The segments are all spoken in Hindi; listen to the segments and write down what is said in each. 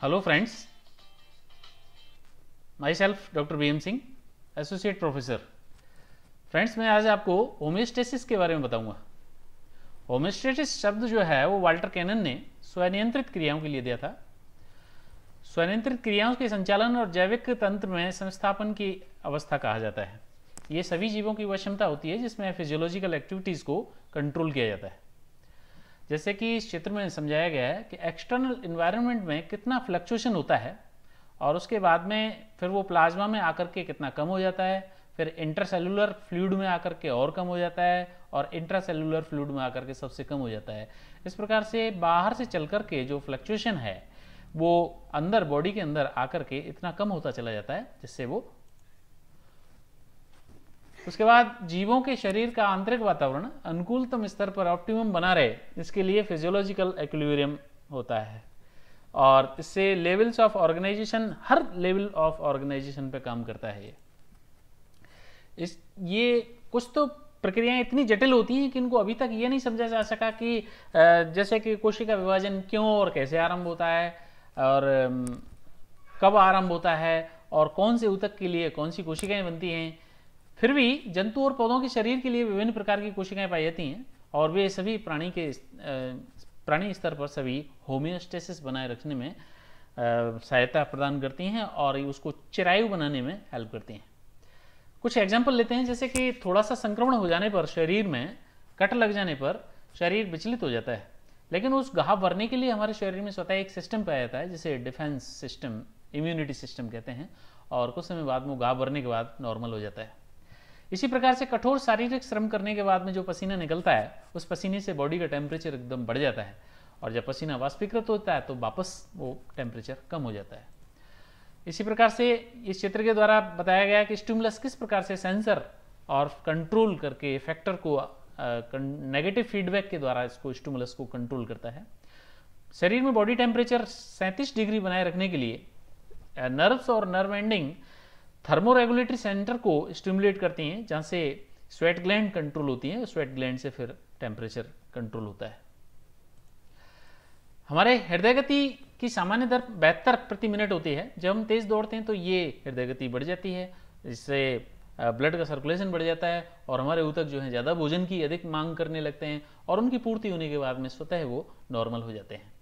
Hello friends, myself Dr. B.M. Singh, Associate Professor. Friends मैं आज आपको होमियोस्टेसिस के बारे में बताऊंगा होमियोस्टेसिस शब्द जो है वो वाल्टर कैनन ने स्वनियंत्रित क्रियाओं के लिए दिया था स्वनियंत्रित क्रियाओं के संचालन और जैविक तंत्र में संस्थापन की अवस्था कहा जाता है ये सभी जीवों की वह क्षमता होती है जिसमें फिजियोलॉजिकल एक्टिविटीज़ को कंट्रोल किया जाता है जैसे कि इस क्षेत्र में समझाया गया है कि एक्सटर्नल इन्वायरमेंट में कितना फ्लक्चुएशन होता है और उसके बाद में फिर वो प्लाज्मा में आकर के कितना कम हो जाता है फिर इंटरसेलुलर फ्लूड में आकर के और कम हो जाता है और इंट्रासेलुलर फ्लूड में आकर के सबसे कम हो जाता है इस प्रकार से बाहर से चल कर के जो फ्लक्चुएशन है वो अंदर बॉडी के अंदर आकर के इतना कम होता चला जाता है जिससे वो उसके बाद जीवों के शरीर का आंतरिक वातावरण अनुकूलतम स्तर पर ऑप्टिमम बना रहे इसके लिए फिजियोलॉजिकल एक्वेरियम होता है और इससे लेवल्स ऑफ ऑर्गेनाइजेशन हर लेवल ऑफ ऑर्गेनाइजेशन पे काम करता है ये इस ये कुछ तो प्रक्रियाएं इतनी जटिल होती हैं कि इनको अभी तक ये नहीं समझा जा सका कि जैसे कि कोशिका विभाजन क्यों और कैसे आरंभ होता है और कब आरंभ होता है और कौन से उतक के लिए कौन सी कोशिकाएं बनती हैं फिर भी जंतु और पौधों के शरीर के लिए विभिन्न प्रकार की कोशिकाएं पाई जाती हैं और वे सभी प्राणी के प्राणी स्तर पर सभी होम्योस्टेसिस बनाए रखने में सहायता प्रदान करती हैं और उसको चिरायु बनाने में हेल्प करती हैं कुछ एग्जाम्पल लेते हैं जैसे कि थोड़ा सा संक्रमण हो जाने पर शरीर में कट लग जाने पर शरीर विचलित हो जाता है लेकिन उस घाव भरने के लिए हमारे शरीर में स्वतः एक सिस्टम पाया जाता है जिसे डिफेंस सिस्टम इम्यूनिटी सिस्टम कहते हैं और कुछ समय बाद में घाव भरने के बाद नॉर्मल हो जाता है इसी प्रकार से कठोर शारीरिक श्रम करने के बाद में जो पसीना निकलता है उस पसीने से बॉडी का टेम्परेचर एकदम बढ़ जाता है और जब पसीना वाष्पीकृत होता है तो वापस वो टेम्परेचर कम हो जाता है इसी प्रकार से इस क्षेत्र के द्वारा बताया गया कि स्टूमुलस किस प्रकार से सेंसर और कंट्रोल करके फैक्टर को नेगेटिव फीडबैक के द्वारा इसको स्टूमुलस को कंट्रोल करता है शरीर में बॉडी टेम्परेचर 37 डिग्री बनाए रखने के लिए नर्व्स और नर्व एंडिंग थर्मोरेगुलेटरी सेंटर को स्टिमुलेट करते हैं जहाँ से स्वेट ग्लैंड कंट्रोल होती है स्वेट ग्लैंड से फिर टेम्परेचर कंट्रोल होता है हमारे हृदय गति की सामान्य दर बेहतर प्रति मिनट होती है जब हम तेज दौड़ते हैं तो ये हृदय गति बढ़ जाती है इससे ब्लड का सर्कुलेशन बढ़ जाता है और हमारे ऊतक जो है ज़्यादा भोजन की अधिक मांग करने लगते हैं और उनकी पूर्ति होने के बाद में स्वतः वो नॉर्मल हो जाते हैं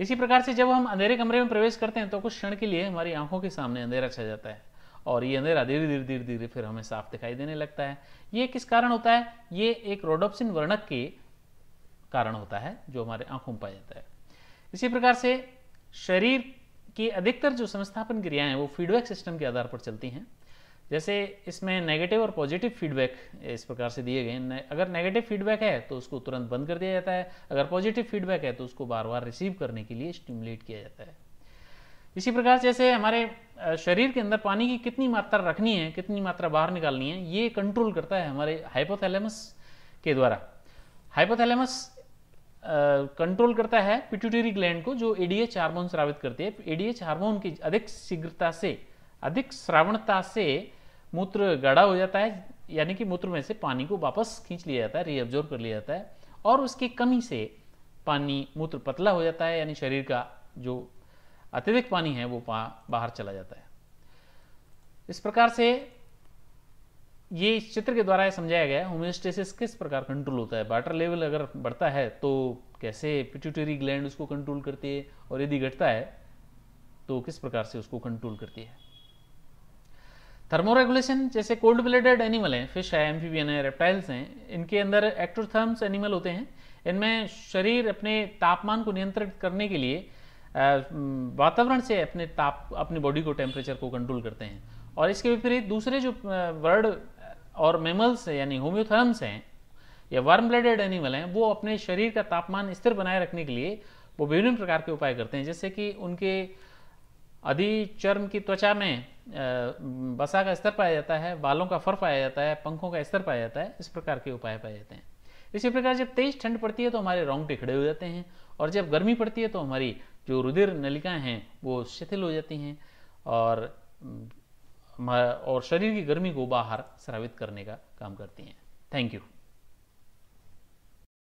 इसी प्रकार से जब हम अंधेरे कमरे में प्रवेश करते हैं तो कुछ क्षण के लिए हमारी आंखों के सामने अंधेरा छा जाता है और ये अंधेरा धीरे धीरे धीरे धीरे फिर हमें साफ दिखाई देने लगता है ये किस कारण होता है ये एक रोडोप्सिन वर्णक के कारण होता है जो हमारे आंखों में पाया जाता है इसी प्रकार से शरीर की अधिकतर जो संस्थापन क्रियाएं हैं वो फीडबैक सिस्टम के आधार पर चलती हैं जैसे इसमें नेगेटिव और पॉजिटिव फीडबैक इस प्रकार से दिए गए हैं अगर नेगेटिव फीडबैक है तो उसको तुरंत बंद कर दिया जाता है अगर पॉजिटिव फीडबैक है तो उसको बार बार रिसीव करने के लिए स्टिमुलेट किया जाता है इसी प्रकार जैसे हमारे शरीर के अंदर पानी की कितनी मात्रा रखनी है कितनी मात्रा बाहर निकालनी है ये कंट्रोल करता है हमारे हाइपोथैलेमस के द्वारा हाइपोथैलेमस कंट्रोल करता है पिट्यूटरी ग्लैंड को जो एडीएच हार्मोन स्रावित करती है एडीएच हार्मोन की अधिक शीघ्रता से अधिक श्रावणता से मूत्र गाढ़ा हो जाता है यानी कि मूत्र में से पानी को वापस खींच लिया जाता है रीअब्जॉर्व कर लिया जाता है और उसकी कमी से पानी मूत्र पतला हो जाता है यानी शरीर का जो अत्यधिक पानी है वो बाहर चला जाता है इस प्रकार से ये इस चित्र के द्वारा समझाया गया होमियोस्टेसिस किस प्रकार कंट्रोल होता है वाटर लेवल अगर बढ़ता है तो कैसे पिट्यूटरी ग्लैंड उसको कंट्रोल करती है और यदि घटता है तो किस प्रकार से उसको कंट्रोल करती है थर्मोरेगुलेशन जैसे कोल्ड ब्लडेड एनिमल हैं फिश है एम्फीबियन है रेप्टाइल्स हैं इनके अंदर एक्ट्रोथर्म्स एनिमल होते हैं इनमें शरीर अपने तापमान को नियंत्रित करने के लिए वातावरण से अपने ताप अपनी बॉडी को टेम्परेचर को कंट्रोल करते हैं और इसके विपरीत दूसरे जो वर्ड और मेमल्स यानी होम्योथर्म्स हैं या वर्म ब्लडेड एनिमल हैं वो अपने शरीर का तापमान स्थिर बनाए रखने के लिए वो विभिन्न प्रकार के उपाय करते हैं जैसे कि उनके अधि चर्म की त्वचा में बसा का स्तर पाया जाता है बालों का फर पाया जाता है पंखों का स्तर पाया जाता है इस प्रकार के उपाय पाए जाते हैं इसी प्रकार जब तेज ठंड पड़ती है तो हमारे रोंगटे खड़े हो जाते हैं और जब गर्मी पड़ती है तो हमारी जो रुधिर नलिकाएं हैं वो शिथिल हो जाती हैं और हम्म, और शरीर की गर्मी को बाहर स्रावित करने का काम करती हैं थैंक यू